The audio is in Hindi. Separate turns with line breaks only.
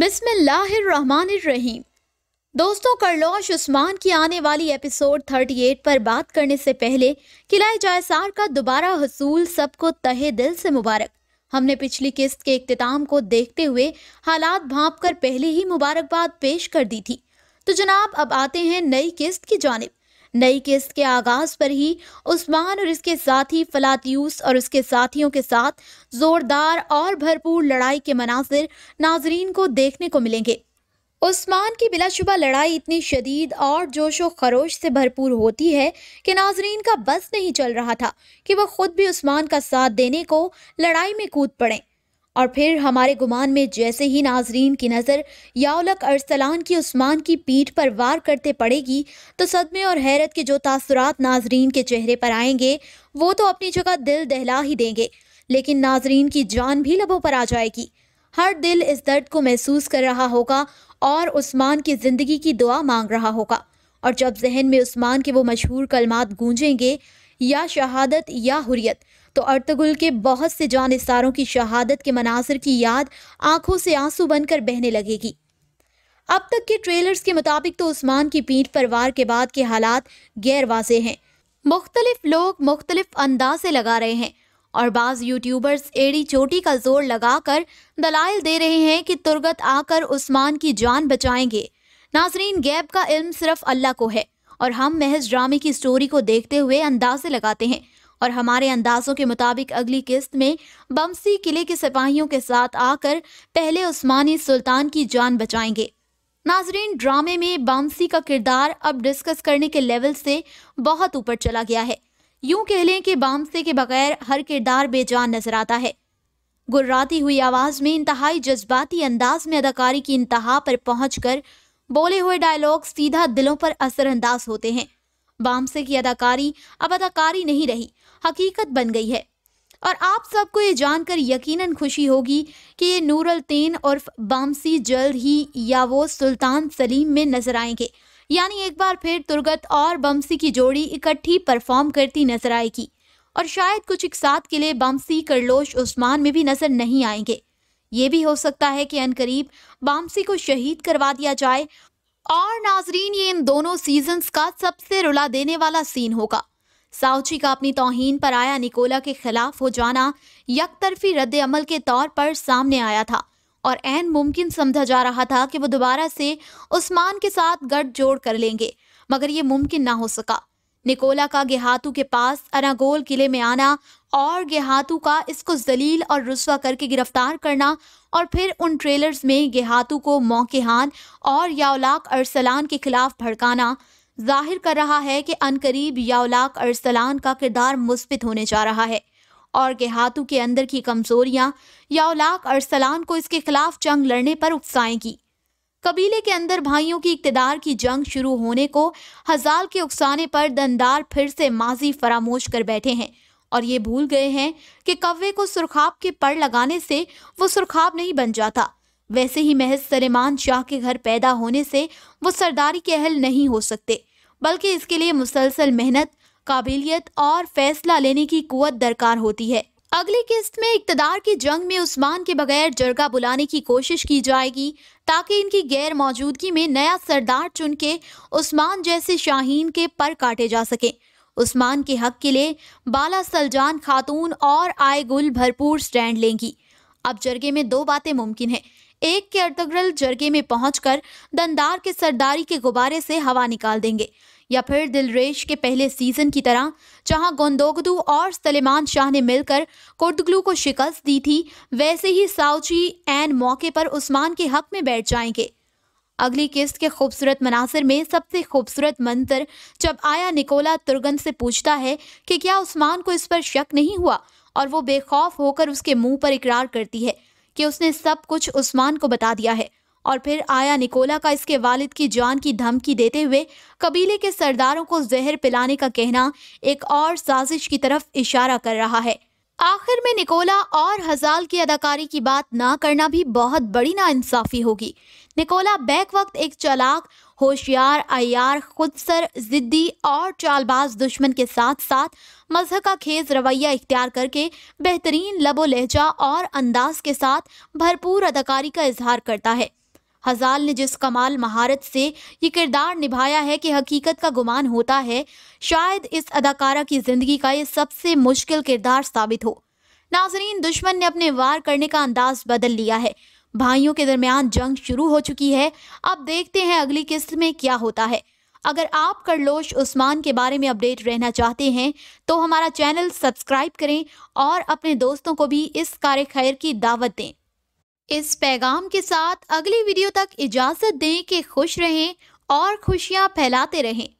बिस्मिल्लाहिर्रहमानिर्रहीम दोस्तों करलोश उस्मान की आने वाली एपिसोड 38 पर बात करने से पहले किलाए जायसार का दोबारा हसूल सबको तहे दिल से मुबारक हमने पिछली किस्त के अख्ताम को देखते हुए हालात भाप कर पहले ही मुबारकबाद पेश कर दी थी तो जनाब अब आते हैं नई किस्त की जानब नई किस्त के आगाज पर ही उस्मान और इसके साथी फलातियूस और उसके साथियों के साथ जोरदार और भरपूर लड़ाई के मनाजिर नाजरीन को देखने को मिलेंगे उस्मान की बिलाशुबा लड़ाई इतनी शदीद और जोश व खरोश से भरपूर होती है कि नाजरीन का बस नहीं चल रहा था कि वह खुद भी उस्मान का साथ देने को लड़ाई में कूद पड़े और फिर हमारे गुमान में जैसे ही नाजरीन की नज़र याउलक अरसलान की उस्मान की पीठ पर वार करते पड़ेगी तो सदमे और हैरत के जो तासरात नाजरीन के चेहरे पर आएंगे वो तो अपनी जगह दिल दहला ही देंगे लेकिन नाजरीन की जान भी लबों पर आ जाएगी हर दिल इस दर्द को महसूस कर रहा होगा और उस्मान की ज़िंदगी की दुआ मांग रहा होगा और जब जहन में उस्मान के वो मशहूर कलमात गूंजेंगे या शहादत या हुरियत तो अर्तगुल के बहुत से जान इसारों की शहादत के मनासर की याद आंखों से आंसू बनकर बहने लगेगी अब तक के ट्रेलर्स के मुताबिक तो उस्मान की पीठ पर वार के बाद के हालात गैर वाजे हैं मुख्तलिफ लोग मुख्तलिफ अंदाज से लगा रहे हैं और बाज़ यूट्यूबर्स एड़ी चोटी का जोर लगाकर दलाइल दे रहे हैं कि तुर्गत आकर उस्मान की जान बचाएंगे नाजरीन गैब का इल्म सिर्फ अल्लाह को है और हम महज ड्रामे की स्टोरी को देखते हुए अंदाजे लगाते हैं और हमारे अंदाजों के मुताबिक अगली किस्त में बमसी किले के सिपाहियों के साथ आकर पहले उस्मानी सुल्तान की जान बचाएंगे नाजरीन ड्रामे में बामसी का किरदार अब डिस्कस करने के लेवल से बहुत ऊपर चला गया है यूं कह लें कि बामसी के बगैर हर किरदार बेजान नजर आता है गुर्राती हुई आवाज़ में इंतहाई जज्बाती अंदाज में अदाकारी की इंतहा पर पहुंच कर बोले हुए डायलॉग सीधा दिलों पर असरअंदाज होते हैं बामसे की अदाकारी अब अदाकारी नहीं रही हकीकत बन गई है और आप सबको ये जानकर यकीनन खुशी होगी कि ये नूरल तेन और बामसी जल्द ही या वो सुल्तान सलीम में नजर आएंगे यानी एक बार फिर तुरगत और बमसी की जोड़ी इकट्ठी परफॉर्म करती नजर आएगी और शायद कुछ एक साथ के लिए बामसी करलोश उस्मान में भी नजर नहीं आएंगे ये भी हो सकता है कि अनकरीब बामसी को शहीद करवा दिया जाए और नाजरीन ये इन दोनों सीजन्स का सबसे रुला देने वाला सीन होगा साउची का अपनी तोहन पर आया निकोला के खिलाफ हो जाना यकतरफी रद्द अमल के तौर पर सामने आया था और एन मुमकिन समझा जा रहा था कि वो दोबारा से उस्मान के साथ गठजोड़ कर लेंगे मगर ये मुमकिन ना हो सका निकोला का गेहातू के पास अनागोल किले में आना और गेहातू का इसको जलील और रुसवा करके गिरफ्तार करना और फिर उन ट्रेलर्स में गेहातू को मौकेहान और याउलाक अरसलान के खिलाफ भड़काना जाहिर कर रहा है कि अनकरीब याउलाक अरसलान का किरदार मुस्बित होने जा रहा है और गेहातू के अंदर की कमजोरियां याउलाक अरसलान को इसके खिलाफ जंग लड़ने पर उकसाएंगी कबीले के अंदर भाइयों की इकतदार की जंग शुरू होने को हजाल के उकसाने पर दंदार फिर से माजी फरामोश कर बैठे हैं और ये भूल गए हैं कि कव्वे को सुरखाब के पर लगाने से वो सुरखाब नहीं बन जाता वैसे ही महज सलेमान शाह के घर पैदा होने से वो सरदारी के अहल नहीं हो सकते बल्कि इसके लिए मुसलसल मेहनत काबिलियत और फैसला लेने की कुत दरकार होती है अगली किस्त में इकतदार की जंग में उस्मान के बगैर जरगा बुलाने की कोशिश की जाएगी ताकि इनकी गैर मौजूदगी में नया सरदार चुन के उस्मान जैसे शाहीन के पर काटे जा सके उस्मान के हक के लिए बाला सलजान खातून और आय गुल भरपूर स्टैंड लेंगी अब जरगे में दो बातें मुमकिन है एक के अर्धग्रल जरगे में पहुंचकर दंदार के सरदारी के गुब्बारे से हवा निकाल देंगे या फिर दिलरेश के पहले सीजन की तरह जहां गोंदोगदू और सलेमान शाह ने मिलकर कुर्दगलू को शिकस्त दी थी वैसे ही साउची एन मौके पर उस्मान के हक में बैठ जाएंगे अगली किस्त के खूबसूरत मनासर में सबसे खूबसूरत मंत्र जब आया निकोला तुर्गन से पूछता है कि क्या उस्मान को इस पर शक नहीं हुआ और वो बेखौफ होकर उसके मुंह पर इकरार करती है कि उसने सब कुछ उस्मान को बता दिया है और फिर आया निकोला का इसके वालिद की जान की धमकी देते हुए कबीले के सरदारों को जहर पिलाने का कहना एक और साजिश की तरफ इशारा कर रहा है आखिर में निकोला और हजाल की अदाकारी की बात ना करना भी बहुत बड़ी ना इंसाफी होगी निकोला बैक वक्त एक चलाक होशियार अयार खुद सर जिद्दी और चालबाज दुश्मन के साथ साथ मजह का खेज रवैया इख्तियार करके बेहतरीन लबो लहजा और अंदाज के साथ भरपूर अदाकारी का इजहार करता है हजाल ने जिस कमाल महारत से ये किरदार निभाया है कि हकीकत का गुमान होता है शायद इस अदाकारा की ज़िंदगी का ये सबसे मुश्किल किरदार साबित हो नाजरीन दुश्मन ने अपने वार करने का अंदाज बदल लिया है भाइयों के दरमियान जंग शुरू हो चुकी है अब देखते हैं अगली किस्त में क्या होता है अगर आप करलोश उस्मान के बारे में अपडेट रहना चाहते हैं तो हमारा चैनल सब्सक्राइब करें और अपने दोस्तों को भी इस कार्य खैर की दावत दें इस पैगाम के साथ अगली वीडियो तक इजाज़त दें कि खुश रहें और खुशियाँ फैलाते रहें